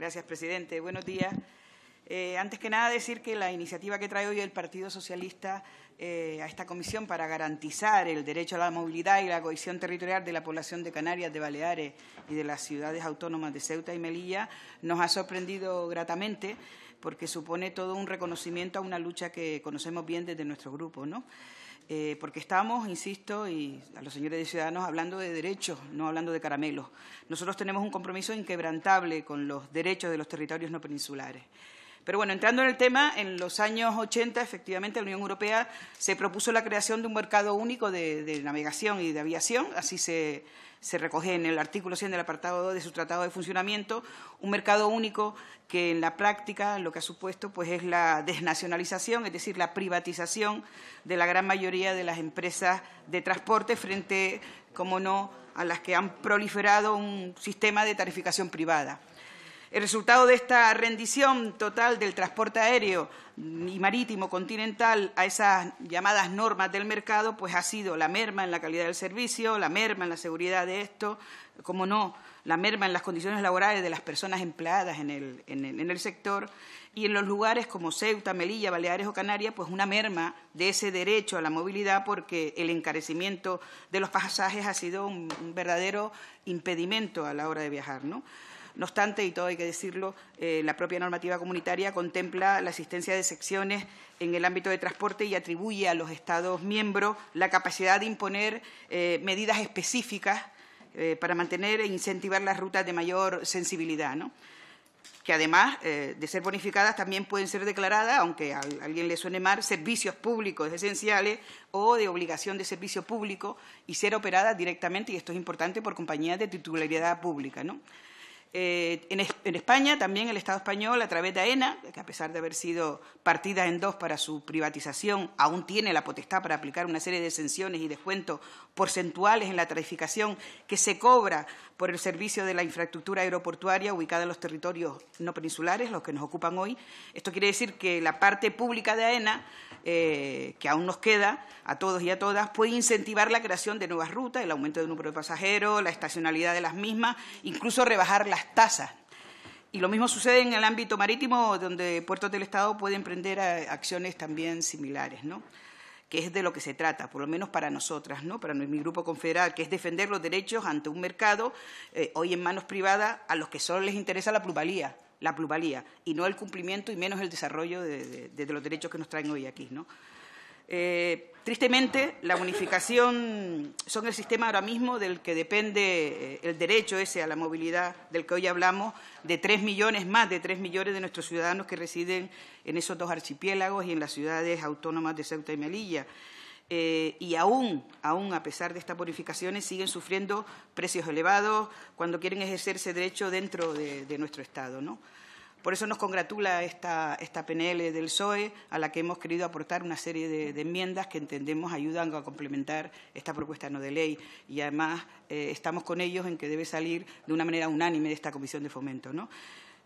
Gracias, presidente. Buenos días. Eh, antes que nada, decir que la iniciativa que trae hoy el Partido Socialista eh, a esta comisión para garantizar el derecho a la movilidad y la cohesión territorial de la población de Canarias, de Baleares y de las ciudades autónomas de Ceuta y Melilla nos ha sorprendido gratamente porque supone todo un reconocimiento a una lucha que conocemos bien desde nuestro grupo. ¿no? Eh, porque estamos, insisto, y a los señores de Ciudadanos, hablando de derechos, no hablando de caramelos. Nosotros tenemos un compromiso inquebrantable con los derechos de los territorios no peninsulares. Pero bueno, entrando en el tema, en los años 80, efectivamente, la Unión Europea se propuso la creación de un mercado único de, navegación y de aviación, así se, recoge en el artículo 100 del apartado 2 de su Tratado de Funcionamiento, un mercado único que en la práctica lo que ha supuesto pues, es la desnacionalización, es decir, la privatización de la gran mayoría de las empresas de transporte frente, como no, a las que han proliferado un sistema de tarificación privada. El resultado de esta rendición total del transporte aéreo y marítimo continental a esas llamadas normas del mercado, pues ha sido la merma en la calidad del servicio, la merma en la seguridad de esto, como no, la merma en las condiciones laborales de las personas empleadas en el, sector y en los lugares como Ceuta, Melilla, Baleares o Canarias, pues una merma de ese derecho a la movilidad porque el encarecimiento de los pasajes ha sido un, verdadero impedimento a la hora de viajar, ¿no? No obstante, y todo hay que decirlo, eh, la propia normativa comunitaria contempla la existencia de secciones en el ámbito de transporte y atribuye a los Estados miembros la capacidad de imponer eh, medidas específicas eh, para mantener e incentivar las rutas de mayor sensibilidad. ¿no? que además de ser bonificadas también pueden ser declaradas, aunque a alguien le suene mal, servicios públicos esenciales o de obligación de servicio público y ser operadas directamente, y esto es importante, por compañías de titularidad pública. ¿no? Eh, en, en, España también el Estado español, a través de AENA, que a pesar de haber sido partida en dos para su privatización, aún tiene la potestad para aplicar una serie de exenciones y descuentos porcentuales en la tarificación que se cobra por el servicio de la infraestructura aeroportuaria ubicada en los territorios no peninsulares, los que nos ocupan hoy. Esto quiere decir que la parte pública de AENA eh, que aún nos queda a todos y a todas, puede incentivar la creación de nuevas rutas, el aumento del número de pasajeros, la estacionalidad de las mismas, incluso rebajar las tasas. Y lo mismo sucede en el ámbito marítimo, donde puertos del Estado pueden emprender eh, acciones también similares, ¿no? que es de lo que se trata, por lo menos para nosotras, ¿no? para mi grupo confederal, que es defender los derechos ante un mercado eh, hoy en manos privadas a los que solo les interesa la pluralía la pluralía, y no el cumplimiento y menos el desarrollo de, los derechos que nos traen hoy aquí. ¿no? Eh, tristemente, la unificación son el sistema ahora mismo del que depende eh, el derecho ese a la movilidad del que hoy hablamos, de tres millones, más de tres millones de nuestros ciudadanos que residen en esos dos archipiélagos y en las ciudades autónomas de Ceuta y Melilla. Eh, y aún, aún a pesar de estas bonificaciones siguen sufriendo precios elevados cuando quieren ejercerse derecho dentro de, nuestro Estado. ¿no? Por eso nos congratula esta, PNL del PSOE, a la que hemos querido aportar una serie de, enmiendas que entendemos ayudan a complementar esta propuesta no de ley. Y además eh, estamos con ellos en que debe salir de una manera unánime de esta Comisión de Fomento. ¿no?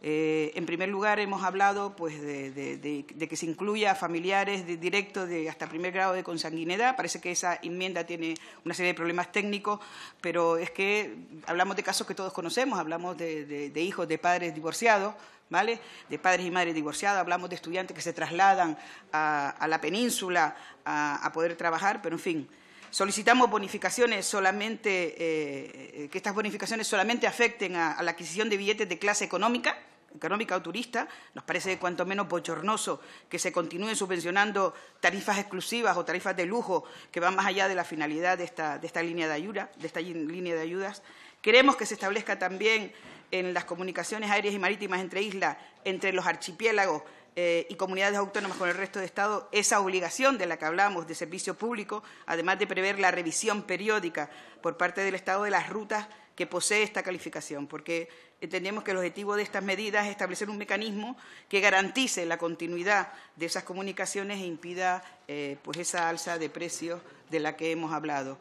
Eh, en primer lugar, hemos hablado pues, de, que se incluya a familiares directos de hasta primer grado de consanguinidad. Parece que esa enmienda tiene una serie de problemas técnicos, pero es que hablamos de casos que todos conocemos, hablamos de hijos de padres divorciados, ¿Vale? De padres y madres divorciados. hablamos de estudiantes que se trasladan a, la península a, poder trabajar, pero en fin. Solicitamos bonificaciones solamente, eh, eh, que estas bonificaciones solamente afecten a la adquisición de billetes de clase económica, económica o turista, nos parece cuanto menos bochornoso que se continúen subvencionando tarifas exclusivas o tarifas de lujo que van más allá de la finalidad de esta, línea de ayuda, de esta línea de ayudas. Queremos que se establezca también en las comunicaciones aéreas y marítimas entre islas, entre los archipiélagos eh, y comunidades autónomas con el resto de Estado, esa obligación de la que hablamos de servicio público, además de prever la revisión periódica por parte del Estado de las rutas que posee esta calificación, porque entendemos que el objetivo de estas medidas es establecer un mecanismo que garantice la continuidad de esas comunicaciones e impida eh, pues, esa alza de precios de la que hemos hablado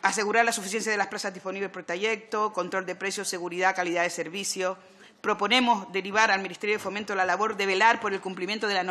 asegurar la suficiencia de las plazas disponibles por trayecto, control de precios, seguridad, calidad de servicio, Proponemos derivar al Ministerio de Fomento la labor de velar por el cumplimiento de la,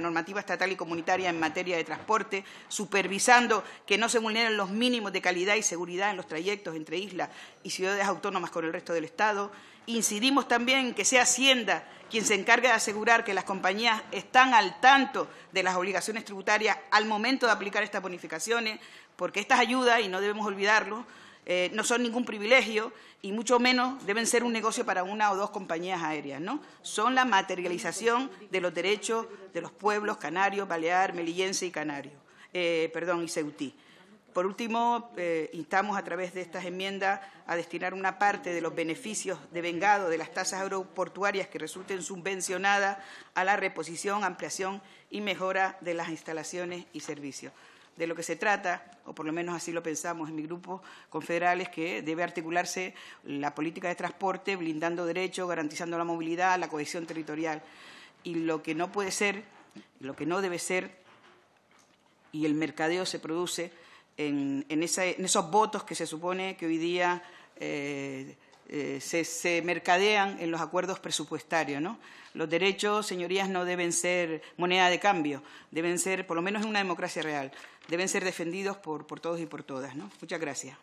normativa estatal y comunitaria en materia de transporte, supervisando que no se vulneren los mínimos de calidad y seguridad en los trayectos entre islas y ciudades autónomas con el resto del Estado. Incidimos también en que sea Hacienda quien se encargue de asegurar que las compañías están al tanto de las obligaciones tributarias al momento de aplicar estas bonificaciones, porque estas ayudas, y no debemos olvidarlo, eh, no son ningún privilegio y mucho menos deben ser un negocio para una o dos compañías aéreas, ¿no? Son la materialización de los derechos de los pueblos canarios, balear, melillense y canario, eh, perdón, y ceutí. Por último, eh, instamos a través de estas enmiendas a destinar una parte de los beneficios de vengado de las tasas aeroportuarias que resulten subvencionadas a la reposición, ampliación y mejora de las instalaciones y servicios de lo que se trata, o por lo menos así lo pensamos en mi grupo confederal, es que debe articularse la política de transporte blindando derechos, garantizando la movilidad, la cohesión territorial. Y lo que no puede ser, lo que no debe ser, y el mercadeo se produce en, esos votos que se supone que hoy día... Eh, eh, se, mercadean en los acuerdos presupuestarios. ¿no? Los derechos, señorías, no deben ser moneda de cambio, deben ser, por lo menos en una democracia real, deben ser defendidos por, por todos y por todas. ¿no? Muchas gracias.